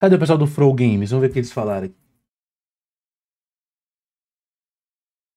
Cadê o pessoal do Fro Games? Vamos ver o que eles falaram aqui.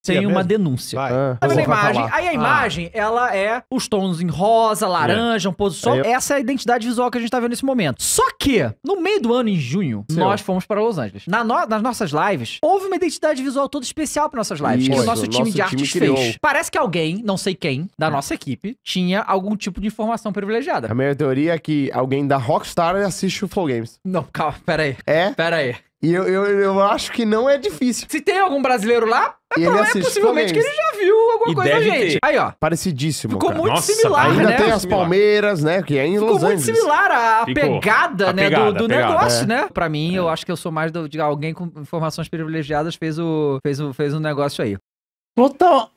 sem é uma mesmo? denúncia. Ah, imagem? Aí a ah. imagem, ah. ela é os tons em rosa, é. laranja, um pouco do sol. Essa é a identidade visual que a gente tá vendo nesse momento. Só que, no meio do ano, em junho, Seu. nós fomos para Los Angeles. Na no... Nas nossas lives, houve uma identidade visual toda especial para nossas lives, Isso. que o nosso time nosso de artes time fez. Parece que alguém, não sei quem, da nossa equipe, tinha algum tipo de informação privilegiada. A minha teoria é que alguém da Rockstar assiste o Flow Games. Não, calma, pera aí. É? Pera aí. E eu, eu, eu acho que não é difícil. Se tem algum brasileiro lá, e ele é possivelmente que ele já viu alguma e coisa da gente. Ter. Aí, ó. Parecidíssimo. Ficou cara. muito Nossa, similar, ainda né? Ainda tem as palmeiras, né? Que é em Ficou Los muito Angeles. similar à pegada, a né? Pegada, do, do pegada, negócio, é. né? Pra mim, é. eu acho que eu sou mais do, de alguém com informações privilegiadas fez o, fez o, fez o negócio aí. Total.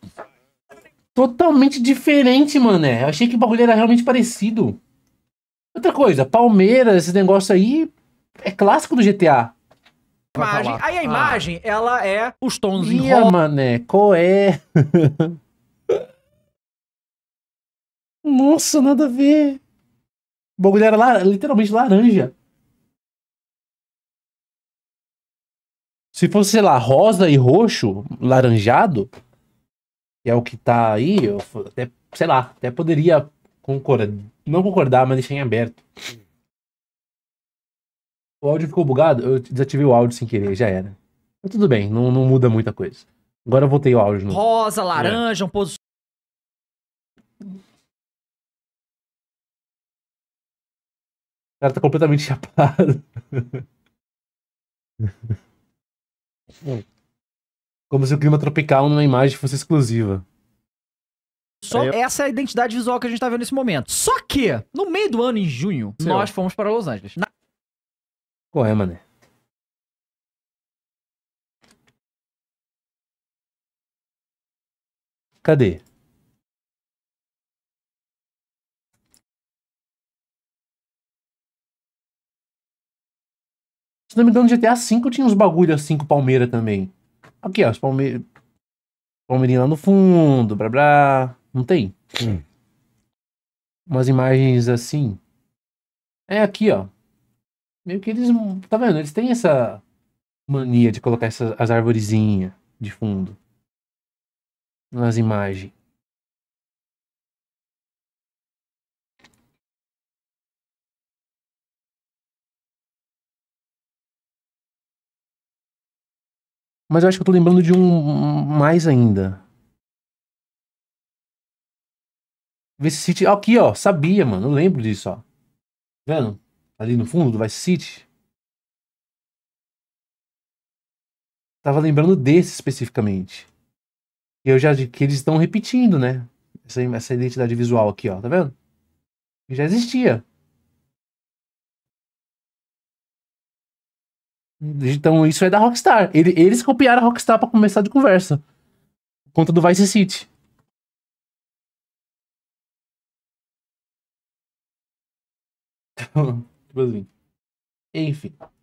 Totalmente diferente, mané. Eu achei que o bagulho era realmente parecido. Outra coisa, Palmeiras, esse negócio aí é clássico do GTA imagem. Aí a ah. imagem, ah. ela é os tons Ia, em rosa. mané, qual é? Nossa, nada a ver. O bagulho era lar literalmente laranja. Se fosse, sei lá, rosa e roxo, laranjado, que é o que tá aí, eu até, sei lá, até poderia concordar, não concordar, mas deixar em aberto. O áudio ficou bugado, eu desativei o áudio sem querer, já era. Mas tudo bem, não, não muda muita coisa. Agora eu voltei o áudio. No... Rosa, é. laranja, é. um pouso. O cara tá completamente chapado. Como se o clima tropical numa imagem fosse exclusiva. Só eu... essa é a identidade visual que a gente tá vendo nesse momento. Só que, no meio do ano, em junho, Seu. nós fomos para Los Angeles. Qual é, mané? Cadê? Se não me engano, no GTA V tinha uns bagulho assim com Palmeira também. Aqui, ó, os Palmeiras. Palmeirinho lá no fundo, blá blá. Não tem? Hum. Umas imagens assim. É aqui, ó meio que eles. Tá vendo? Eles têm essa mania de colocar essas, as arvorezinhas de fundo nas imagens. Mas eu acho que eu tô lembrando de um mais ainda. Vê se City. Aqui, ó. Sabia, mano. Eu lembro disso, ó. Tá vendo? ali no fundo do Vice City. Tava lembrando desse especificamente. E eu já que eles estão repetindo, né? Essa, essa identidade visual aqui, ó, tá vendo? já existia. Então isso é da Rockstar. Eles copiaram a Rockstar para começar de conversa. Conta do Vice City. Então, Tipo assim. Enfim.